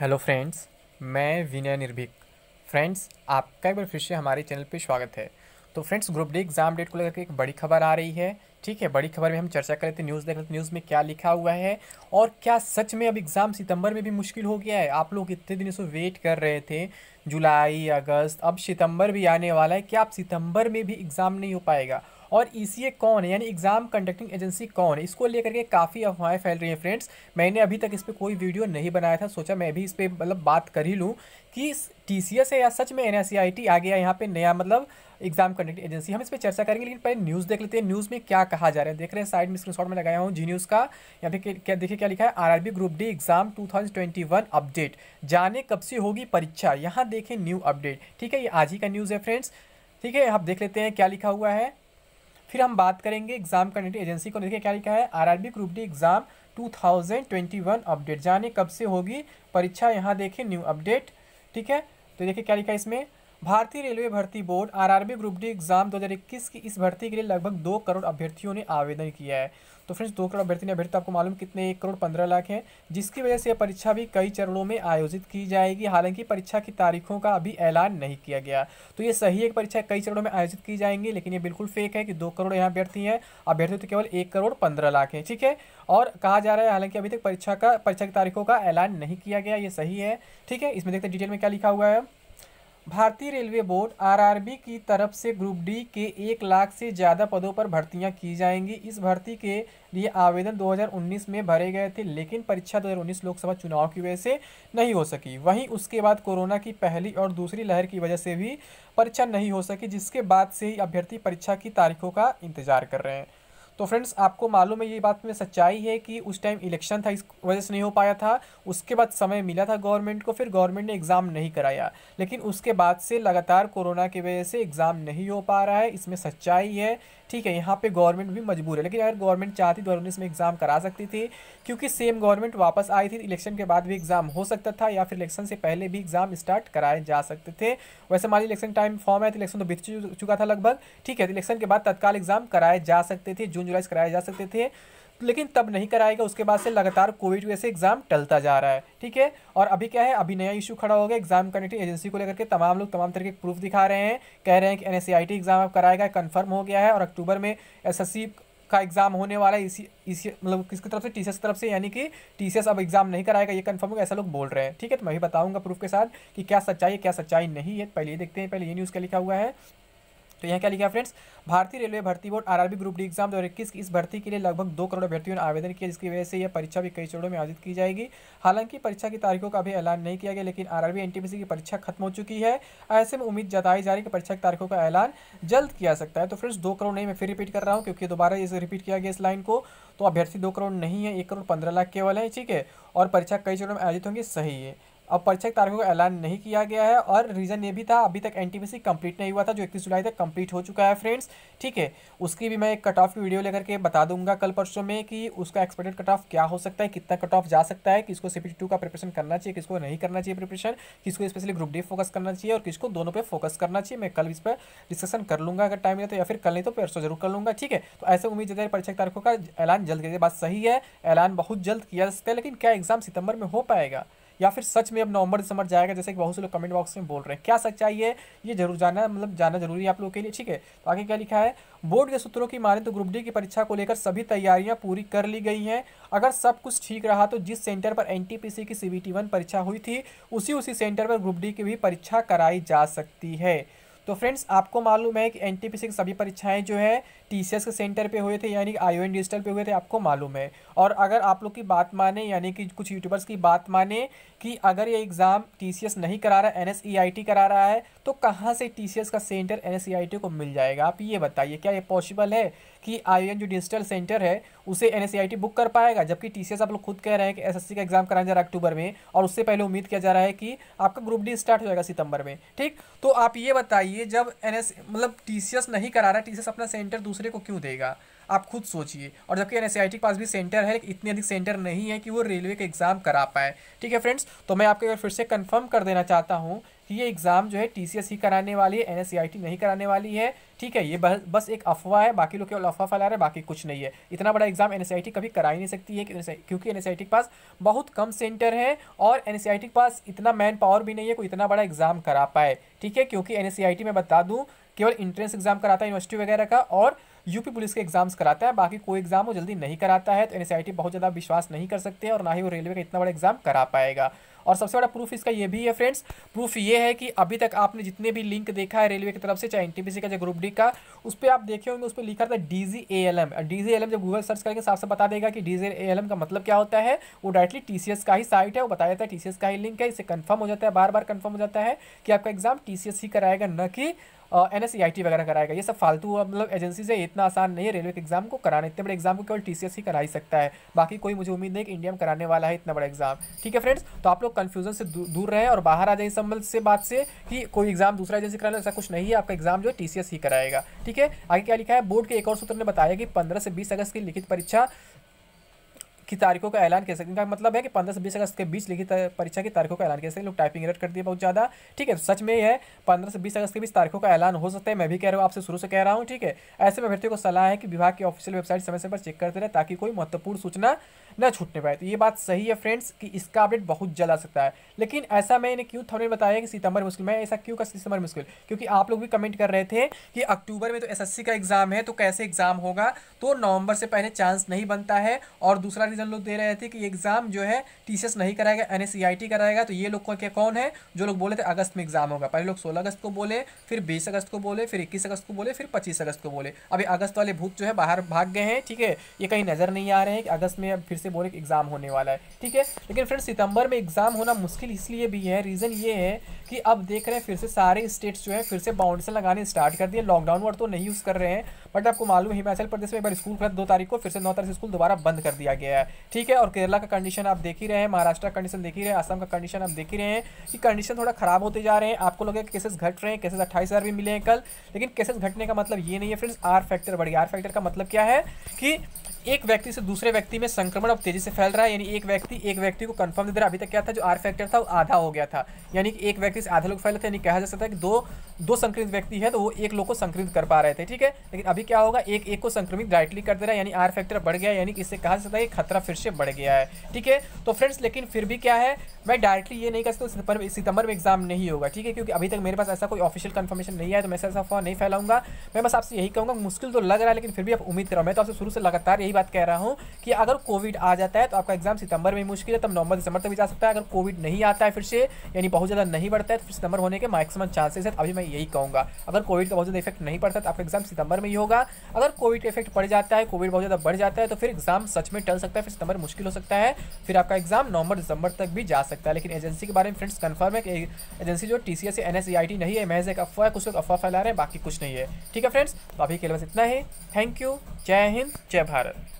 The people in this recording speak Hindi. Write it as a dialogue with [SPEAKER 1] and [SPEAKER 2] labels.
[SPEAKER 1] हेलो फ्रेंड्स मैं विनय निर्भीक फ्रेंड्स आपका एक बार फिर से हमारे चैनल पे स्वागत है तो friends group D exam date को लेकर के एक बड़ी खबर आ रही है ठीक है बड़ी खबर में हम चर्चा कर रहे थे न्यूज़ देख रहे थे न्यूज़ में क्या लिखा हुआ है और क्या सच में अब एग्ज़ाम सितंबर में भी मुश्किल हो गया है आप लोग इतने दिनों से वेट कर रहे थे जुलाई अगस्त अब सितंबर भी आने वाला है क्या आप सितंबर में भी एग्ज़ाम नहीं हो पाएगा और ई e कौन है यानी एग्ज़ाम कंडक्टिंग एजेंसी कौन है इसको लेकर के काफ़ी अफवाहें फैल रही हैं फ्रेंड्स मैंने अभी तक इस पर कोई वीडियो नहीं बनाया था सोचा मैं भी इस पर मतलब बात कर ही लूँ कि टी सी एस है या सच में एन एस आई टी आ गया यहाँ पे नया मतलब एग्जाम कंडक्ट एजेंसी हम इस पर चर्चा करेंगे लेकिन पहले न्यूज़ देख लेते हैं न्यूज़ में क्या कहा जा रहा है देख रहे हैं साइड में स्क्रीनशॉट में लगाया हूँ जी न्यूज़ का यहाँ फिर क्या देखिए क्या लिखा है RRB group D exam 2021 update जाने कब से होगी परीक्षा यहाँ देखें न्यू अपडेट ठीक है ये आज ही का न्यूज़ है फ्रेंड्स ठीक है आप देख लेते हैं क्या लिखा हुआ है फिर हम बात करेंगे एग्जाम कंडक्ट एजेंसी को देखिए क्या लिखा है RRB group D exam 2021 update जाने कब से होगी परीक्षा यहाँ देखिए न्यू अपडेट ठीक है तो देखिए क्या लिखा है इसमें भारतीय रेलवे भर्ती board RRB group D exam 2021 की इस भर्ती के लिए लगभग दो करोड़ अभ्यर्थियों ने आवेदन किया है तो फ्रेंड्स दो करोड़ अभ्यर्थी ने अभ्यर्थी आपको मालूम कितने एक करोड़ पंद्रह लाख हैं जिसकी वजह से यह परीक्षा भी कई चरणों में आयोजित की जाएगी हालांकि परीक्षा की तारीखों का अभी ऐलान नहीं किया गया तो ये सही है परीक्षा कई चरणों में आयोजित की जाएंगी लेकिन ये बिल्कुल फेक है कि दो करोड़ यहाँ अभ्यर्थी हैं अभ्यर्थी तो केवल एक करोड़ पंद्रह लाख हैं ठीक है और कहा जा रहा है हालांकि अभी तक परीक्षा का परीक्षा की तारीखों का ऐलान नहीं किया गया ये सही है ठीक है इसमें देखते हैं डिटेल में क्या लिखा हुआ है भारतीय रेलवे बोर्ड आरआरबी की तरफ से ग्रुप डी के एक लाख से ज़्यादा पदों पर भर्तियां की जाएंगी इस भर्ती के लिए आवेदन 2019 में भरे गए थे लेकिन परीक्षा 2019 लोकसभा चुनाव की वजह से नहीं हो सकी वहीं उसके बाद कोरोना की पहली और दूसरी लहर की वजह से भी परीक्षा नहीं हो सकी जिसके बाद से ही अभ्यर्थी परीक्षा की तारीखों का इंतजार कर रहे हैं तो फ्रेंड्स आपको मालूम है ये बात में सच्चाई है कि उस टाइम इलेक्शन था इस वजह से नहीं हो पाया था उसके बाद समय मिला था गवर्नमेंट को फिर गवर्नमेंट ने एग्ज़ाम नहीं कराया लेकिन उसके बाद से लगातार कोरोना की वजह से एग्ज़ाम नहीं हो पा रहा है इसमें सच्चाई है ठीक है यहाँ पे गवर्नमेंट भी मजबूर है लेकिन अगर गवर्नमेंट चाहती तो उन्नीस में एग्ज़ाम करा सकती थी क्योंकि सेम गवर्नमेंट वापस आई थी इलेक्शन के बाद भी एग्ज़ाम हो सकता था या फिर इलेक्शन से पहले भी एग्ज़ाम स्टार्ट कराए जा सकते थे वैसे मान लीजिए इलेक्शन टाइम फॉर्म आया था इलेक्शन तो बीत चुका था लगभग ठीक है तो इलेक्शन के बाद तत्काल एग्ज़ाम कराए जा सकते थे जून यूटिलाइज कराए जा सकते थे लेकिन तब नहीं कराएगा उसके बाद से लगातार कोविड वजह से एग्ज़ाम टलता जा रहा है ठीक है और अभी क्या है अभी नया इशू खड़ा हो गया एग्जाम कनेक्टिंग एजेंसी को लेकर के तमाम लोग तमाम तरह के प्रूफ दिखा रहे हैं कह रहे हैं कि एन एग्ज़ाम अब कराएगा कन्फर्म हो गया है और अक्टूबर में एस का एग्ज़ाम होने वाला है इसी इसी मतलब किसकी तरफ से टी तरफ से यानी कि टी अब एग्ज़ाम नहीं कराएगा ये कन्फर्म होगा ऐसा लोग बोल रहे हैं ठीक है तो मैं भी बताऊंगा प्रूफ के साथ कि क्या सच्चाई है क्या सच्चाई नहीं है पहले ये देखते हैं पहले ये न्यूज़ का लिखा हुआ है तो यहाँ क्या लिखा फ्रेंड्स भारतीय रेलवे भर्ती board RRB group D exam दो इक्कीस की इस भर्ती के लिए लगभग दो करोड़ अभ्यर्थियों ने आवेदन किया जिसकी वजह से यह परीक्षा भी कई चरणों में आयोजित की जाएगी हालांकि परीक्षा की तारीखों का अभी ऐलान नहीं किया गया लेकिन आरआरबी एनटीपीसी की परीक्षा खत्म हो चुकी है ऐसे में उम्मीद जताई जा रही है कि परीक्षा की तारीखों का ऐलान जल्द किया सकता है तो फ्रेंड्स दो करोड़ नहीं मैं फिर रिपीट कर रहा हूँ क्योंकि दोबारा इसे रिपीट किया गया इस लाइन को तो अभ्यर्थी दो करोड़ नहीं है एक करोड़ पंद्रह लाख केवल है ठीक है और परीक्षा कई चरणों में आयोजित होंगी सही है अब परीक्षक तारीखों का ऐलान नहीं किया गया है और रीज़न ये भी था अभी तक एनटीपीसी कंप्लीट नहीं हुआ था जो इक्कीस जुलाई तक कंप्लीट हो चुका है फ्रेंड्स ठीक है उसकी भी मैं एक कट ऑफ की वीडियो लेकर के बता दूंगा कल परसों में कि उसका एक्सपेक्टेड कट ऑफ क्या हो सकता है कितना कट ऑफ जा सकता है किसको सी का प्रिपरेशन करना चाहिए किसको नहीं करना चाहिए प्रिपरेशन किसको स्पेशली ग्रुप डी फोकस करना चाहिए और किसको दोनों पर फोकस करना चाहिए मैं कल इस पर डिस्कशन कर लूँगा अगर टाइम मिला तो या फिर कल नहीं तो परसों जरूर कर लूँगा ठीक है तो ऐसे उम्मीद है परीक्षक तारीखों का ऐलान जल्द करिए बात सही है ऐलान बहुत जल्द किया जा सकता है लेकिन क्या एग्जाम सितंबर में हो पाएगा या फिर सच में अब नवंबर दिसंबर जाएगा जैसे कि बहुत से लोग कमेंट बॉक्स में बोल रहे हैं क्या सच्चाई है ये जरूर जाना मतलब जाना जरूरी है आप लोगों के लिए ठीक है तो आगे क्या लिखा है बोर्ड के सूत्रों की माने तो ग्रुप डी की परीक्षा को लेकर सभी तैयारियां पूरी कर ली गई हैं अगर सब कुछ ठीक रहा तो जिस सेंटर पर एन की सी बी परीक्षा हुई थी उसी उसी सेंटर पर ग्रुप डी की भी परीक्षा कराई जा सकती है तो फ्रेंड्स आपको मालूम है कि एन टी पी की सभी परीक्षाएं जो है टी सी एस के सेंटर पे हुए थे यानी कि आई डिजिटल पे हुए थे आपको मालूम है और अगर आप लोग की बात माने यानी कि कुछ यूट्यूबर्स की बात माने कि अगर ये एग्ज़ाम टी सी एस नहीं करा रहा है एन e करा रहा है तो कहाँ से टी सी एस का सेंटर एन e को मिल जाएगा आप ये बताइए क्या ये पॉसिबल है कि आई जो डिजिटल सेंटर है उसे एन बुक e कर पाएगा जबकि टी आप लोग खुद कह रहे हैं कि एस का एग्ज़ाम कराया जा रहा है अक्टूबर में और उससे पहले उम्मीद किया जा रहा है कि आपका ग्रुप डी स्टार्ट हो जाएगा सितंबर में ठीक तो आप ये बताइए लिए जब एन मतलब टी नहीं करा रहा टी अपना सेंटर दूसरे को क्यों देगा आप खुद सोचिए और जबकि एन के पास भी सेंटर है इतने अधिक सेंटर नहीं है कि वो रेलवे का एग्ज़ाम करा पाए ठीक है फ्रेंड्स तो मैं आपके फिर से कंफर्म कर देना चाहता हूँ कि ये एग्ज़ाम जो है टी ही e कराने वाली है एन e नहीं कराने वाली है ठीक है ये बस एक अफवाह है बाकी लोग केवल अफवाह फैला रहे हैं बाकी कुछ नहीं है इतना बड़ा एग्जाम एन e कभी करा ही नहीं सकती है क्योंकि एन के पास बहुत कम सेंटर है और एन के पास इतना मैन पावर भी नहीं है कोई इतना बड़ा एग्ज़ाम करा पाए ठीक है क्योंकि एन में बता दूँ केवल इंट्रेंस एग्जाम कराता है यूनिवर्सिटी वगैरह का और यूपी पुलिस के एग्जाम्स कराता है बाकी कोई एग्जाम वो जल्दी नहीं कराता है तो एन बहुत ज़्यादा विश्वास नहीं कर सकते और ना ही वो रेलवे का इतना बड़ा एग्जाम करा पाएगा और सबसे बड़ा प्रूफ इसका ये भी है फ्रेंड्स प्रूफ ये है कि अभी तक आपने जितने भी लिंक देखा है रेलवे की तरफ से चाहे एन का चाहे ग्रुप डी का उस पर आप देखे होंगे उस पर लिखा था D G A L M D G L M जब गूगल सर्च करके साफ से बता देगा कि D G A L M का मतलब क्या होता है वो डायरेक्टली टी का ही साइट है वो बताया जाता है टी का ही लिंक है इसे कन्फर्म हो जाता है बार बार कन्फर्म हो जाता है कि आपका एग्जाम टी ही कराएगा न कि एन एस e वगैरह कराएगा ये सब फालतू मतलब एजेंसी से इतना आसान नहीं है रेलवे के एग्जाम को कराना इतने बड़े एग्जाम को केवल टी ही करा ही सकता है बाकी कोई मुझे उम्मीद नहीं कि इंडिया में कराने वाला है इतना बड़ा एग्जाम ठीक है फ्रेंड्स तो आप लोग कन्फ्यूजन से दूर रहें और बाहर आ जाए इस संबंध से बात से कि कोई एग्जाम दूसरा एजेंसी कराना ऐसा कुछ नहीं है आपका एग्जाम जो है टी ही कराएगा ठीक है आगे क्या लिखा है बोर्ड के एक और सूत्र ने बताया कि पंद्रह से बीस अगस्त की लिखित परीक्षा की तारीखों का ऐलान कर सकते हैं इनका मतलब है कि पंद्रह से बीस अगस्त के बीच लिखित परीक्षा की तारीखों का ऐलान कर सकते लोग टाइपिंग एरर कर दिए बहुत ज़्यादा ठीक है तो सच में यह है पंद्रह से बीस अगस्त के बीच तारीखों का ऐलान हो सकता है मैं भी कह रहा हूँ आपसे शुरू से कह रहा हूँ ठीक है ऐसे में अभ्यर्थियों को सलाह है कि विभाग की ऑफिशियल वेबसाइट समय समय पर चेक करते रहे ताकि कोई महत्वपूर्ण सूचना न छूटने पाए तो ये बात सही है फ्रेंड्स कि इसका अपडेट बहुत जल्द आ सकता है लेकिन ऐसा मैंने क्यों थमने बताया कि सितंबर मुश्किल मैं ऐसा क्यों का सितंबर मुश्किल क्योंकि आप लोग भी कमेंट कर रहे थे कि अक्टूबर में तो एसएससी का एग्ज़ाम है तो कैसे एग्ज़ाम होगा तो नवंबर से पहले चांस नहीं बनता है और दूसरा रीज़न लोग दे रहे थे कि एग्ज़ाम जो है टी नहीं कराएगा एन e कराएगा तो ये लोग क्या कौन है जो लोग बोले थे अगस्त में एग्ज़ाम होगा पहले लोग सोलह अगस्त को बोले फिर बीस अगस्त को बोले फिर इक्कीस अगस्त को बोले फिर पच्चीस अगस्त को बोले अभी अगस्त वाले भूत जो है बाहर भाग गए हैं ठीक है ये कहीं नज़र नहीं आ रहे हैं कि अगस्त में अब फिर से बोले एग्ज़ाम होने वाला है ठीक है लेकिन फ्रेंड सितंबर में एग्ज़ाम होना मुश्किल इसलिए भी है रीज़न ये है कि अब देख रहे हैं फिर से सारे स्टेट्स जो है फिर से बाउंडेशन लगाने स्टार्ट कर दिए लॉकडाउन वर्ड तो नहीं यूज़ कर रहे हैं बट आपको मालूम हिमाचल प्रदेश में एक बार स्कूल खुला दो तारीख को फिर से नौ तारीख स्कूल दोबारा बंद कर दिया गया है है ठीक है और केरला का कंडीशन आप देख ही रहे हैं महाराष्ट्र का कंडीशन देख ही रहे हैं असम का कंडीशन आप देख ही रहे हैं कि कंडीशन थोड़ा खराब होते जा रहे हैं आपको लगे केसेस घट रहे हैं केसेस अट्ठाईस भी मिले हैं कल लेकिन केसेस घटने का मतलब ये नहीं है फ्रेंड्स आर फैक्टर बढ़ गया आर फैक्टर का मतलब क्या है कि एक व्यक्ति से दूसरे व्यक्ति में संक्रमण अब तेजी से फैल रहा है यानी एक व्यक्ति एक व्यक्ति को कंफर्म दे रहा है अभी तक क्या था जो आर फैक्टर था वो आधा हो गया था यानी कि एक व्यक्ति से आधा लोग फैले थे यानी कहा जा सकता है कि दो दो संक्रमित व्यक्ति है तो वो एक लोग को संक्रमित कर पा रहे थे ठीक है लेकिन अभी क्या होगा एक एक को संक्रमित डायरेक्टली कर दे रहा है यानी आर फैक्टर बढ़ गया यानी कि इससे कहा जा सकता है खतरा ज़्यादा फिर से बढ़ गया है ठीक है तो फ्रेंड्स लेकिन फिर भी क्या है मैं डायरेक्टली ये नहीं कह सकता सितंबर सितंबर में एग्जाम नहीं होगा ठीक है क्योंकि अभी तक मेरे पास ऐसा कोई ऑफिशियल कन्फर्मेशन नहीं आया तो मैं ऐसा अफवाह नहीं फैलाऊंगा मैं बस आपसे यही कहूँगा मुश्किल तो लग रहा है लेकिन फिर भी आप उम्मीद कर रहा हूँ मैं तो आपसे शुरू से लगातार यही बात कह रहा हूँ कि अगर कोविड आ जाता है तो आपका एग्जाम सितंबर में मुश्किल है तब नवंबर दिसंबर तक भी जा सकता है अगर कोविड नहीं आता है फिर से यानी बहुत ज़्यादा नहीं बढ़ता है तो फिर सितंबर होने के मैक्सिमम चांसेस है अभी मैं यही कहूँगा अगर कोविड का बहुत ज़्यादा इफेक्ट नहीं पड़ता तो आपका एग्जाम सितंबर में ही होगा अगर कोविड का इफेक्ट पड़ जाता है कोविड बहुत ज़्यादा बढ़ जाता है तो फिर एग्जाम सच में टल सकता है अट्ठाईस सितंबर मुश्किल हो सकता है फिर आपका एग्जाम नवंबर दिसंबर तक भी जा सकता है लेकिन एजेंसी के बारे में फ्रेंड्स कन्फर्म है कि एजेंसी जो T C S N S I T नहीं है महज एक अफवाह कुछ लोग अफवाह फैला रहे हैं बाकी कुछ नहीं है ठीक है फ्रेंड्स तो अभी के लिए बस इतना ही थैंक यू जय हिंद जय भारत